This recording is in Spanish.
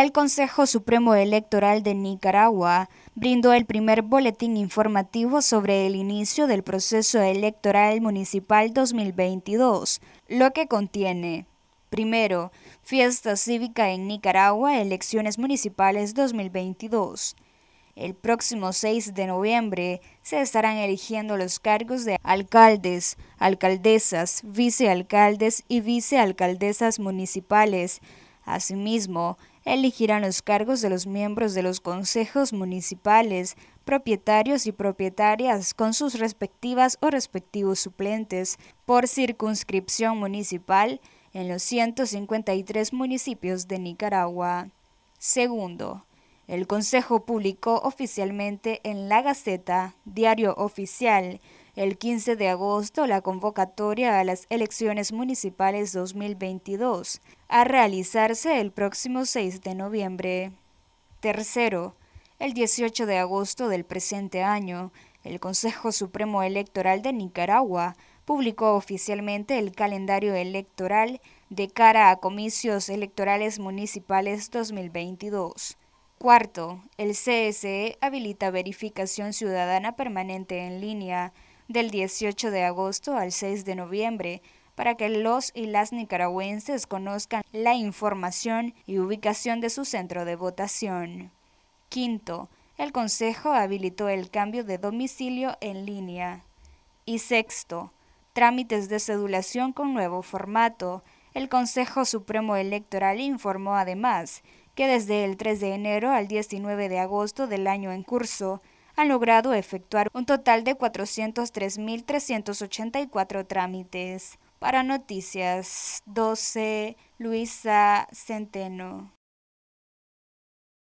El Consejo Supremo Electoral de Nicaragua brindó el primer boletín informativo sobre el inicio del proceso electoral municipal 2022, lo que contiene Primero, fiesta cívica en Nicaragua, elecciones municipales 2022. El próximo 6 de noviembre se estarán eligiendo los cargos de alcaldes, alcaldesas, vicealcaldes y vicealcaldesas municipales Asimismo, elegirán los cargos de los miembros de los consejos municipales, propietarios y propietarias con sus respectivas o respectivos suplentes por circunscripción municipal en los 153 municipios de Nicaragua. Segundo, el Consejo publicó oficialmente en la Gaceta, Diario Oficial, el 15 de agosto la convocatoria a las elecciones municipales 2022, a realizarse el próximo 6 de noviembre. Tercero, el 18 de agosto del presente año, el Consejo Supremo Electoral de Nicaragua publicó oficialmente el calendario electoral de cara a comicios electorales municipales 2022. Cuarto, el CSE habilita verificación ciudadana permanente en línea del 18 de agosto al 6 de noviembre para que los y las nicaragüenses conozcan la información y ubicación de su centro de votación. Quinto, el Consejo habilitó el cambio de domicilio en línea. Y sexto, trámites de sedulación con nuevo formato. El Consejo Supremo Electoral informó además que desde el 3 de enero al 19 de agosto del año en curso, han logrado efectuar un total de 403.384 trámites. Para Noticias 12, Luisa Centeno.